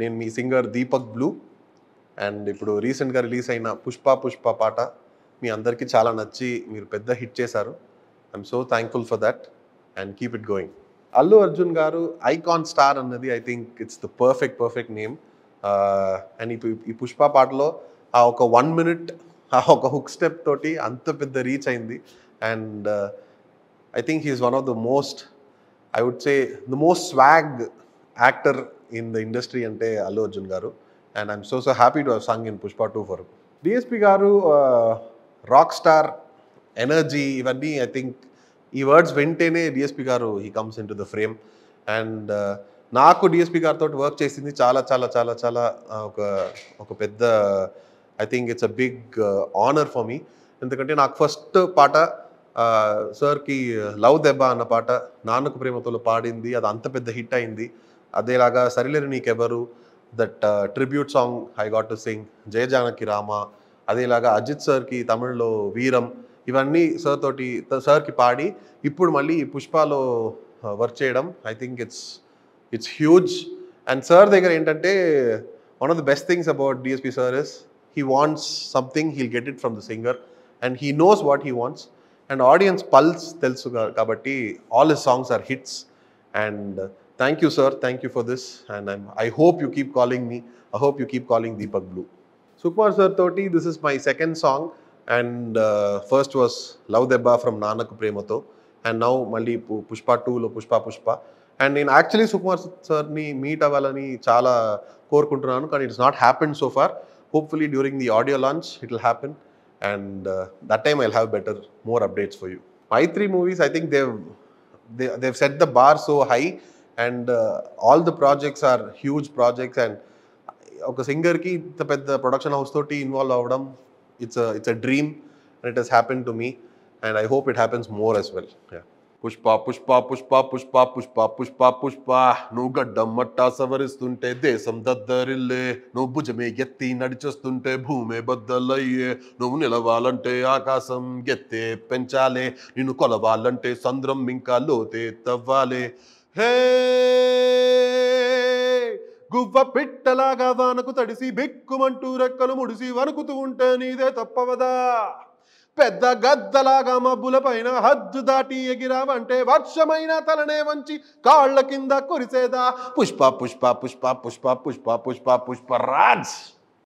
నేను మీ singer Deepak Blue and ఇప్పుడు రీసెంట్గా రిలీజ్ అయిన పుష్ప పుష్ప పాట మీ అందరికీ చాలా నచ్చి మీరు పెద్ద హిట్ చేశారు I'm so thankful for that and keep it going Allu Arjun garu icon star అన్నది I think it's the perfect perfect name and ఇప్పుడు ఈ పుష్ప పాటలో ఆ ఒక వన్ మినిట్ ఆ ఒక హుక్ స్టెప్ తోటి అంత పెద్ద రీచ్ అయింది and I think he's one of the most I would say the most swag actor in the industry అంటే Allu Arjun garu and I'm so so happy to song in Pushpa two for DSP garu rock star energy ఇవన్నీ I think ఈ words వెంటేనే DSP garu he comes into the frame and నాకు డిఎస్పి గారితో work చేసింది చాలా చాలా చాలా చాలా uh, ఒక ఒక పెద్ద I think it's a big honour for me ఎందుకంటే నాకు ఫస్ట్ పాట సార్కి లవ్ దెబ్బ అన్న పాట నాన్నకు ప్రేమతో పాడింది అది అంత పెద్ద హిట్ అయింది అదేలాగా Sarileru Neekevvaru that tribute song I got to sing Jaya Janaki Rama అదేలాగా అజిత్ సార్కి తమిళ్లో వీరం ఇవన్నీ సార్ తోటి సార్కి పాడి ఇప్పుడు మళ్ళీ పుష్పలో వర్క్ చేయడం I think it's it's huge and sir దగ్గర ఏంటంటే one of the best things about DSP sir is he wants something he'll get it from the singer and he knows what he wants and audience pulse తెలుసు కాబట్టి all his songs are hits and thank you sir thank you for this and i hope you keep calling me i hope you keep calling deepak blue sukumar sir 30 this is my second song and uh, first was love debba from nanak premato and now Mali pushpa 2 lo pushpa pushpa and in actually sukumar sir ni meet avalani chala korukuntunnanu but it has not happened so far hopefully during the audio launch it will happen and uh, that time i'll have better more updates for you my three movies i think they've they, have they have set the bar so high and all the projects are huge projects and ఒక సింగర్కి ఇంత పెద్ద production house తోటి involve అవ్వడం it's it's a dream and it has happen to me and I hope it happens more as well Pushpa Pushpa Pushpa Pushpa Pushpa Pushpa Pushpa నువ్వు మట్టా సవరిస్తుంటే దేశం దద్దరిల్లే నువ్వు భుజమే ఎత్తి నడిచేస్తుంటే భూమే బద్దలయ్యే నువ్వు నిలవాలంటే ఆకాశం గెత్తే పెంచాలే నిన్ను కొలవాలంటే సంద్రం ఇంకా లోతే తవ్వాలే గువ్వ పిట్టలాగా వానకు తడిసి బిక్కుమంటూ రెక్కలు ముడిసి వణుకుతూ ఉంటే నీదే తప్పవదా పెద్ద గద్దలాగా మబ్బుల పైన హద్దు దాటి ఎగిరావంటే వర్షమైన తలనే వంచి కాళ్ళ కింద కురిసేదా పుష్ప పుష్ప పుష్ప పుష్ప పుష్ప పుష్ప పుష్ప రాజ్